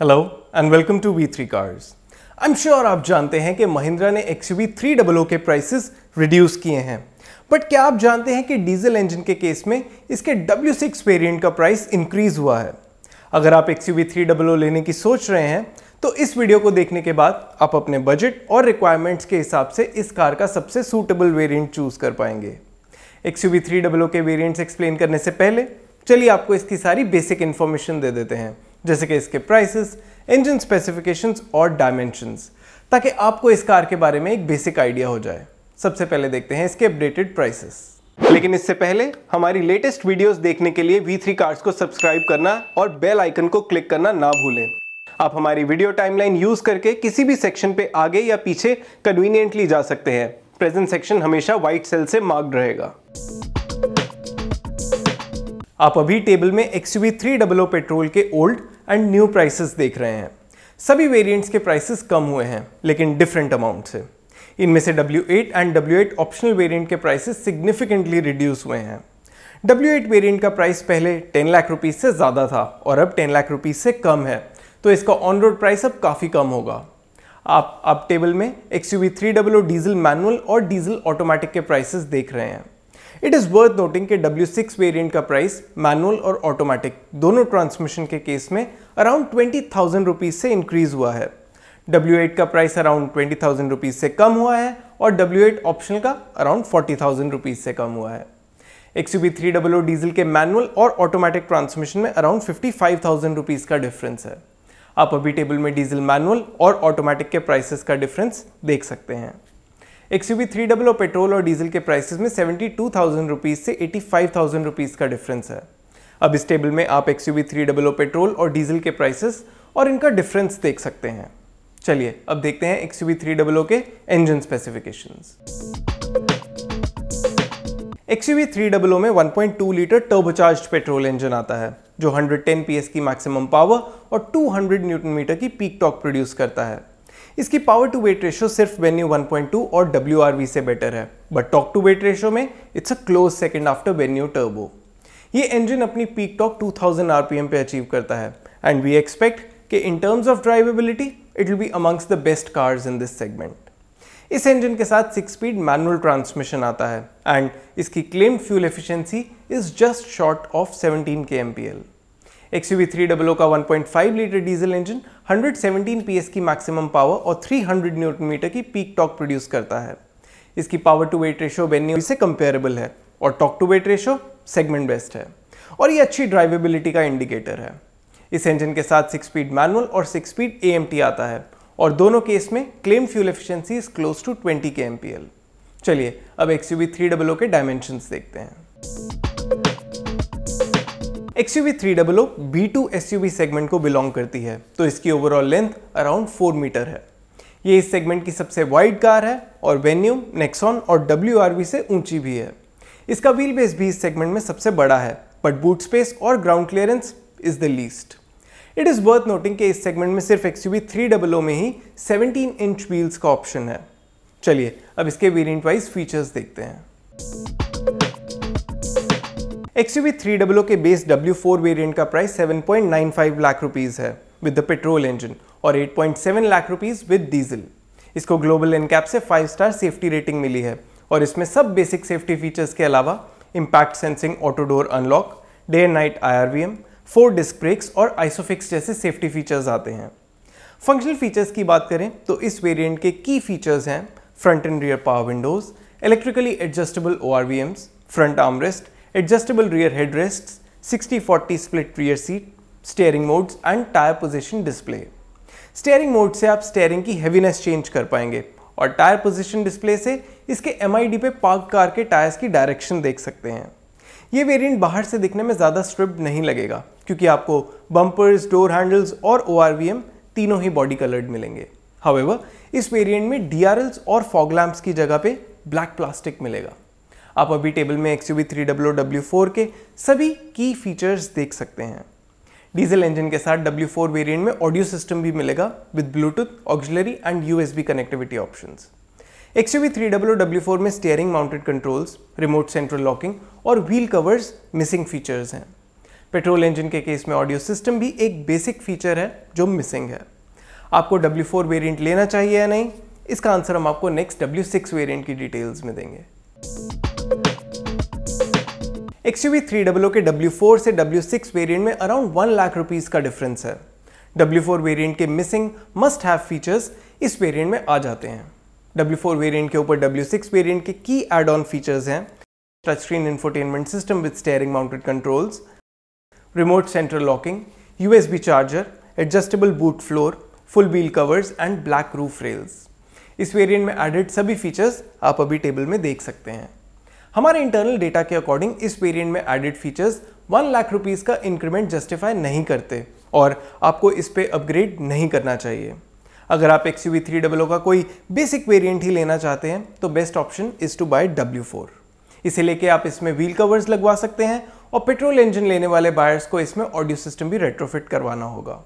Hello and welcome to V three cars I am sure आप जानते हैं कि महिंद्रा ने एक्स वी थ्री डबल के प्राइसेस रिड्यूस किए हैं बट क्या आप जानते हैं कि डीजल इंजन के केस में इसके डब्ल्यू सिक्स वेरियंट का प्राइस इंक्रीज हुआ है अगर आप एक्स वी थ्री डबल लेने की सोच रहे हैं तो इस वीडियो को देखने के बाद आप अपने बजट और रिक्वायरमेंट्स के हिसाब से इस कार का सबसे सूटेबल वेरियंट चूज कर पाएंगे एक्स वी थ्री डबल के वेरियंट्स एक्सप्लेन करने से पहले चलिए आपको इसकी सारी बेसिक इन्फॉर्मेशन दे देते हैं जैसे कि इसके प्राइसेस, इंजन स्पेसिफिकेशंस और डायमेंशंस ताकि आपको इस कार के बारे में एक बेसिक आइडिया हो जाए सबसे पहले देखते हैं इसके अपडेटेड प्राइसेस लेकिन इससे पहले हमारी लेटेस्ट वीडियोस देखने के लिए V3 कार्स को सब्सक्राइब करना और बेल आइकन को क्लिक करना ना भूलें आप हमारी वीडियो टाइमलाइन यूज करके किसी भी सेक्शन पे आगे या पीछे कन्वीनियंटली जा सकते हैं प्रेजेंट सेक्शन हमेशा व्हाइट सेल से मार्क्ड रहेगा आप अभी टेबल में X U three double petrol के ओल्ड एंड न्यू प्राइसेस देख रहे हैं सभी वेरिएंट्स के प्राइसेस कम हुए हैं लेकिन डिफरेंट अमाउंट से इनमें से W8 and W8 optional variant के प्राइसेस सिग्निफिकेंटली रिड्यूस हुए हैं W8 वेरिएंट का प्राइस पहले 10 लाख रुपीज़ से ज़्यादा था और अब 10 लाख रुपीज़ से कम है तो इसका ऑन रोड प्राइस अब काफ़ी कम होगा आप अब टेबल में X U three diesel manual और डीजल ऑटोमेटिक के प्राइसेस देख रहे हैं इट इज़ वर्थ नोटिंग कि W6 वेरिएंट का प्राइस मैनुअल और ऑटोमेटिक दोनों ट्रांसमिशन के केस में अराउंड ट्वेंटी थाउजेंड रुपीज़ से इंक्रीज़ हुआ है W8 का price around twenty thousand rupees से कम हुआ है और W8 ऑप्शन का अराउंड फोर्टी थाउजेंड रुपीज़ से कम हुआ है X B three W diesel के मैनुअल और ऑटोमेटिक ट्रांसमिशन में around fifty five thousand rupees का डिफरेंस है आप अभी टेबल में डीजल मैनुअल और ऑटोमेटिक के प्राइसेस का डिफरेंस देख सकते हैं एक्सयूवी थ्री डबल और पेट्रोल और डीजल के प्राइसेस में सेवेंटी टू थाउजेंड रुपीज़ से एटी फाइव थाउजेंड रुपीज़ का डिफरेंस है अब इस टेबल में आप एक्सयूवी थ्री डबल और पेट्रोल और डीजल के प्राइसेस और इनका डिफरेंस देख सकते हैं चलिए अब देखते हैं एक्सयूवी थ्री डबल के engine specifications XUV three double O में 1.2 लीटर टर्बोचार्ज पेट्रोल इंजन आता है जो 110 पीएस की मैक्सिमम पावर और 200 न्यूटन मीटर की पीक टॉक प्रोड्यूस करता है इसकी पावर टू वेट रेशो सिर्फ वेन्यू 1.2 और डब्ल्यू से बेटर है but torque to weight ratio में it's a close second after Venue turbo ये इंजन अपनी पीक टॉक 2000 थाउजेंड पे अचीव करता है एंड वी एक्सपेक्ट कि in terms of drivability it will be amongst the best cars in this segment इस engine के साथ सिक्स स्पीड मैनुअल ट्रांसमिशन आता है एंड इसकी claim fuel efficiency is just short of 17 K M X U three double O का 1.5 litre diesel engine 117 PS की maximum power और 300 newton metre की पीक टॉक प्रोड्यूस करता है इसकी power to weight ratio Venue से comparable है और torque to weight ratio segment best है और ये अच्छी ड्राइवेबिलिटी का इंडिकेटर है इस इंजन के साथ सिक्स स्पीड मैनुअल और सिक्स स्पीड ए आता है और दोनों केस में claim fuel efficiency is close to 20 K M चलिए अब एक्स यू थ्री डबल के डायमेंशन देखते हैं एक्सयूवी 300 B2 एसयूवी सेगमेंट को बिलोंग करती है तो इसकी ओवरऑल लेंथ अराउंड 4 मीटर है ये इस सेगमेंट की सबसे वाइड कार है और वेन्यू नेक्सॉन और डब्ल्यू से ऊंची भी है इसका व्हील बेस भी इस सेगमेंट में सबसे बड़ा है बट बूट स्पेस और ground clearance is the least it is worth noting कि इस सेगमेंट में सिर्फ एक्सयूवी 300 में ही 17 इंच व्हील्स का ऑप्शन है चलिए अब इसके वेरिएंट वाइज फीचर्स देखते हैं एक्सयूवी थ्री डब्लो के बेस W4 फोर वेरियंट का प्राइस 7.95 लाख रुपीज़ है विद द पेट्रोल इंजन और 8.7 लाख रुपीज़ विद डीजल इसको ग्लोबल एनकैप से फाइव स्टार सेफ्टी रेटिंग मिली है और इसमें सब बेसिक सेफ्टी फीचर्स के अलावा impact sensing auto door unlock day and night I four disc brakes और आइसोफिक्स जैसे सेफ्टी फीचर्स आते हैं फंक्शनल फीचर्स की बात करें तो इस वेरिएंट के की फीचर्स हैं front and rear power windows electrically adjustable O front armrest adjustable rear headrests, 60-40 split rear seat, steering modes and tyre position display steering mode से आप स्टेयरिंग की हैवीनेस चेंज कर पाएंगे और टायर पोजीशन डिस्प्ले से इसके एम पे पार्क कार के टायर्स की डायरेक्शन देख सकते हैं ये वेरिएंट बाहर से दिखने में ज़्यादा स्ट्रिप्ड नहीं लगेगा क्योंकि आपको बम्पर्स डोर हैंडल्स और ओ तीनों ही बॉडी कलर्ड मिलेंगे हावेवर इस वेरिएंट में डी और फॉग लैम्प्स की जगह पे ब्लैक प्लास्टिक मिलेगा आप अभी टेबल में X U V three W W four के सभी की फीचर्स देख सकते हैं डीजल इंजन के साथ डब्ल्यू फोर वेरियंट में ऑडियो सिस्टम भी मिलेगा with Bluetooth auxiliary and U S B connectivity option X U V three W W four में steering mounted controls remote central locking और व्हील कवर्स मिसिंग फीचर्स हैं petrol engine के case में audio system भी एक basic feature है जो missing है आपको डब्ल्यू फोर वेरियंट लेना चाहिए या नहीं इसका आंसर हम आपको नेक्स्ट डब्ल्यू सिक्स वेरियंट की डिटेल्स में देंगे एक्सयूवी थ्री डब्लो के डब्ल्यू फोर से डब्ल्यू सिक्स वेरियंट में अराउंड वन लाख रुपीज़ का डिफरेंस है डब्ल्यू फोर वेरियंट के मिसिंग मस्ट हैव फीचर्स इस वेरिएंट में आ जाते हैं डब्ल्यू फोर वेरियंट के ऊपर W6 वेरिएंट के की एड ऑन फीचर्स हैं touch screen infotainment system with steering mounted controls remote central locking U charger adjustable boot floor full wheel covers and black roof rails इस variant में added सभी features आप अभी table में देख सकते हैं हमारे इंटरनल डेटा के अकॉर्डिंग इस वेरिएंट में added features one lakh rupees का इंक्रीमेंट जस्टिफाई नहीं करते और आपको इस पर अपग्रेड नहीं करना चाहिए अगर आप एक्स यू थ्री डबल का कोई बेसिक वेरिएंट ही लेना चाहते हैं तो best option is to buy W four इसे लेके आप इसमें व्हील कवर्स लगवा सकते हैं और पेट्रोल इंजन लेने वाले बायर्स को इसमें ऑडियो सिस्टम भी रेट्रोफिट करवाना होगा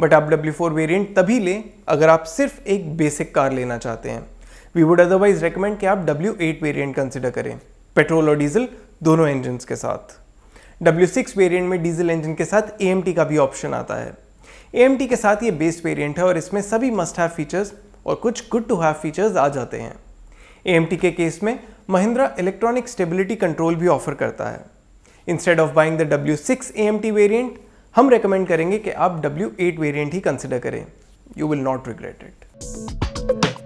बट आप डब्ल्यू फोर वेरियंट तभी लें अगर आप सिर्फ एक बेसिक कार लेना चाहते हैं वी वुड अदरवाइज रिकमेंड कि आप डब्ल्यू एट वेरियंट कंसिडर करें पेट्रोल और डीजल दोनों इंजन के साथ W6 वेरिएंट में डीजल इंजन के साथ AMT का भी ऑप्शन आता है AMT के साथ ये बेस वेरिएंट है और इसमें सभी मस्ट हैव फीचर्स और कुछ गुड टू हैव फीचर्स आ जाते हैं AMT के केस में महिंद्रा इलेक्ट्रॉनिक स्टेबिलिटी कंट्रोल भी ऑफर करता है instead of buying the W six A M T variant हम रेकमेंड करेंगे कि आप डब्ल्यू एट वेरियंट ही कंसिडर करें you will not regret it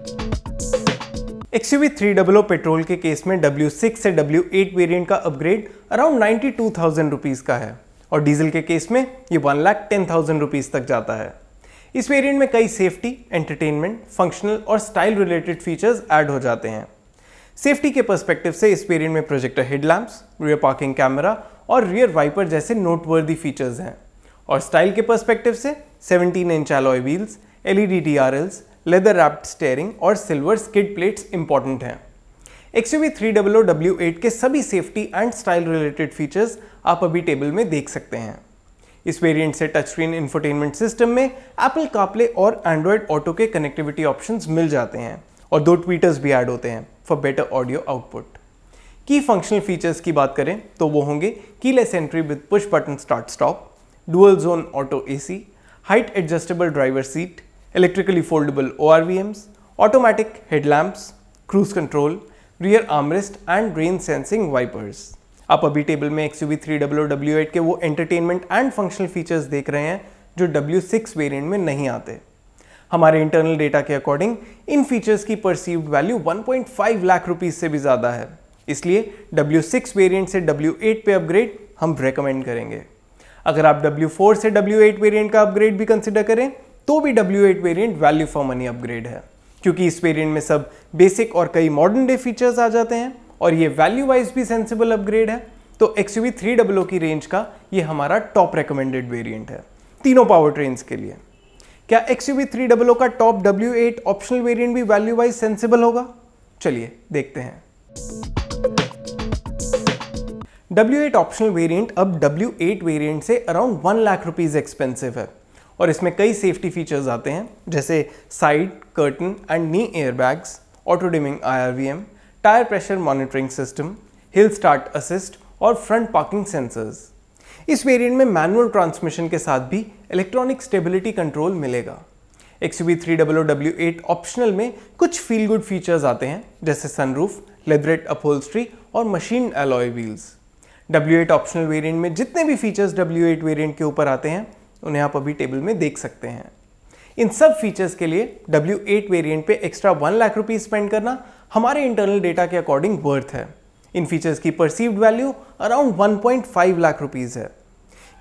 X U three double o petrol के केस में डब्ल्यू सिक्स से डब्ल्यू एट वेरियंट का upgrade around ninety two thousand rupees का है और डीजल के केस में ये one lakh ten thousand rupees तक जाता है इस वेरिएंट में कई सेफ्टी एंटरटेनमेंट फंक्शनल और स्टाइल रिलेटेड फीचर्स ऐड हो जाते हैं सेफ्टी के पर्सपेक्टिव से इस वेरिएंट में projector headlamps rear parking camera और रियर वाइपर जैसे नोटवर्दी फीचर्स हैं और स्टाइल के पर्सपेक्टिव से 17 inch alloy wheels LED DRLs leather wrapped steering और सिल्वर स्किड प्लेट्स इंपॉर्टेंट हैं X U three W W eight के सभी safety and style related features आप अभी टेबल में देख सकते हैं इस वेरिएंट से टच स्क्रीन इंफोटेनमेंट सिस्टम में एप्पल कापले और एंड्रॉयड ऑटो के कनेक्टिविटी ऑप्शन मिल जाते हैं और दो ट्वीटर्स भी ऐड होते हैं फॉर बेटर ऑडियो आउटपुट की फंक्शनल फीचर्स की बात करें तो वो होंगे keyless entry with push button start stop dual zone auto AC, height adjustable driver seat electrically foldable ORVMs, automatic headlamps, cruise control, rear armrest and rain sensing wipers. आप अभी table में X U three W eight के वो entertainment and functional features देख रहे हैं जो W six variant में नहीं आते हमारे इंटरनल डेटा के अकॉर्डिंग इन फीचर्स की परसीव्ड वैल्यू 1.5 लाख रुपीज से भी ज़्यादा है इसलिए डब्ल्यू सिक्स वेरियंट से डब्ल्यू एट पे अपग्रेड हम रेकमेंड करेंगे अगर आप डब्ल्यू फोर से डब्ल्यू एट वेरियंट का अपग्रेड भी कंसिडर करें तो भी W eight variant value for money upgrade है क्योंकि इस वेरियंट में सब बेसिक और कई मॉडर्न डे फीचर्स आ जाते हैं और ये वैल्यू वाइज भी सेंसिबल अपग्रेड है तो एक्स यू थ्री डब्लो की रेंज का ये हमारा टॉप रिकमेंडेड वेरियंट है तीनों पावर ट्रेन के लिए क्या एक्स यू थ्री डब्लो का top W eight optional variant भी वैल्यू वाइज सेंसिबल होगा चलिए देखते हैं डब्ल्यू एट ऑप्शनल वेरियंट अब डब्ल्यू एट वेरियंट से around one lakh rupees expensive है और इसमें कई सेफ्टी फीचर्स आते हैं जैसे side curtain and knee airbags auto dimming I tyre pressure monitoring system hill start assist और फ्रंट पार्किंग सेंसर्स इस वेरिएंट में मैनुअल ट्रांसमिशन के साथ भी इलेक्ट्रॉनिक स्टेबिलिटी कंट्रोल मिलेगा एक्सयूवी थ्री ऑप्शनल में कुछ फील गुड फीचर्स आते हैं जैसे सनरूफ लेदरेट अपहोल्स्ट्री और machine alloy wheels W8 optional variant में जितने भी फीचर्स W8 वेरिएंट के ऊपर आते हैं उन्हें आप अभी टेबल में देख सकते हैं इन सब फीचर्स के लिए W8 वेरिएंट पे extra one lakh rupees spend करना हमारे इंटरनल डेटा के अकॉर्डिंग वर्थ है इन फीचर्स की perceived value around 1.5 lakh rupees है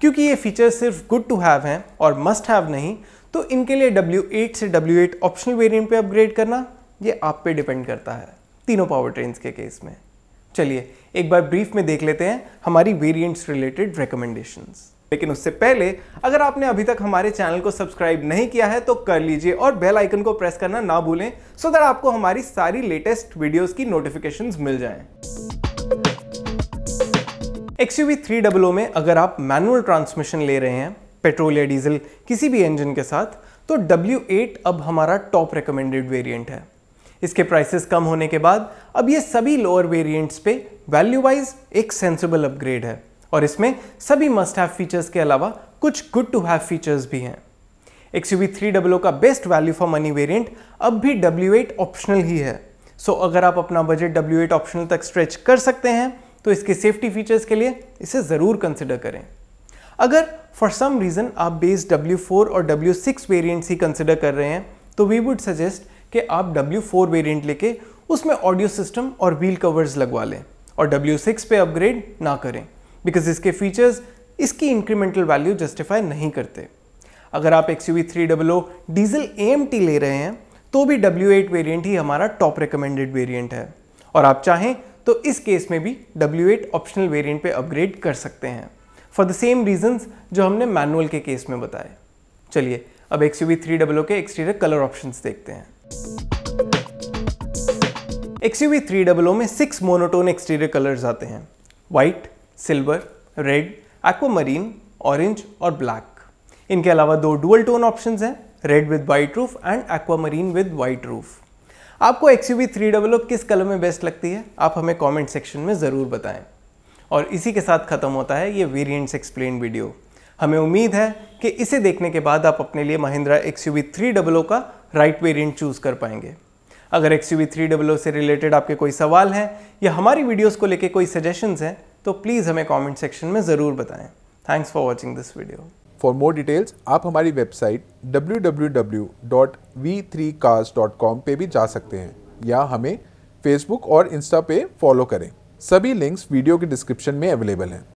क्योंकि ये फीचर्स सिर्फ गुड टू हैव हैं और मस्ट हैव नहीं तो इनके लिए W8 से W8 ऑप्शनल वेरिएंट पे अपग्रेड करना ये आप पे डिपेंड करता है तीनों पावर ट्रेन के केस में चलिए एक बार ब्रीफ में देख लेते हैं हमारी वेरिएंट्स रिलेटेड रिकमेंडेशंस लेकिन उससे पहले अगर आपने अभी तक हमारे चैनल को सब्सक्राइब नहीं किया है तो कर लीजिए और बेल आइकन को प्रेस करना ना भूलें सो दैट आपको हमारी सारी लेटेस्ट वीडियोस की नोटिफिकेशंस मिल जाएं। एक्सयूवी थ्री डबल में अगर आप मैनुअल ट्रांसमिशन ले रहे हैं पेट्रोल या डीजल किसी भी इंजन के साथ तो W8 अब हमारा टॉप रिकमेंडेड वेरिएंट है इसके प्राइसेस कम होने के बाद अब ये सभी लोअर वेरिएंट्स पे वैल्यू वाइज एक सेंसेबल अपग्रेड है और इसमें सभी मस्ट हैव फीचर्स के अलावा कुछ गुड टू हैव फीचर्स भी हैं एक्स यू थ्री डब्लो का best value for money variant अब भी डब्ल्यू एट ऑप्शनल ही है सो so, अगर आप अपना बजट डब्ल्यू एट ऑप्शनल तक स्ट्रेच कर सकते हैं तो इसके सेफ्टी फीचर्स के लिए इसे ज़रूर कंसिडर करें अगर फॉर सम रीज़न आप बेस डब्ल्यू फोर और डब्ल्यू सिक्स वेरियंट्स ही कंसिडर कर रहे हैं तो वी वुड सजेस्ट कि आप डब्ल्यू फोर वेरियंट लेके उसमें ऑडियो सिस्टम और व्हील कवर्स लगवा लें और डब्ल्यू सिक्स पे अपग्रेड ना करें बिकॉज इसके फीचर्स इसकी इंक्रीमेंटल वैल्यू जस्टिफाई नहीं करते अगर आप X U three double O diesel M T ले रहे हैं तो भी डब्ल्यू एट वेरियंट ही हमारा टॉप रिकमेंडेड वेरियंट है और आप चाहें तो इस केस में भी डब्ल्यू एट ऑप्शनल वेरियंट पे अपग्रेड कर सकते हैं फॉर द सेम रीजन जो हमने मैनुअल के केस में बताए चलिए अब X U three double O के एक्सटीरियर कलर ऑप्शन देखते हैं X U three double O में सिक्स मोनोटोन एक्सटीरियर कलर्स आते हैं white silver red aquamarine orange और ब्लैक इनके अलावा दो डुअल टोन ऑप्शन हैं red with white roof and aquamarine with white roof आपको एक्स यू थ्री डेवलप किस कलर में बेस्ट लगती है आप हमें कमेंट सेक्शन में ज़रूर बताएं और इसी के साथ ख़त्म होता है ये वेरिएंट्स एक्सप्लेन वीडियो हमें उम्मीद है कि इसे देखने के बाद आप अपने लिए Mahindra X U three double O का राइट वेरिएंट चूज़ कर पाएंगे अगर एक्स यू थ्री डबलो से रिलेटेड आपके कोई सवाल हैं या हमारी वीडियोज़ को लेकर कोई सजेशंस हैं तो प्लीज़ हमें कॉमेंट सेक्शन में ज़रूर बताएं thanks for watching this video for more details आप हमारी वेबसाइट www.v3cars.com पे भी जा सकते हैं या हमें फेसबुक और इंस्टा पे फॉलो करें सभी लिंक्स वीडियो के डिस्क्रिप्शन में अवेलेबल हैं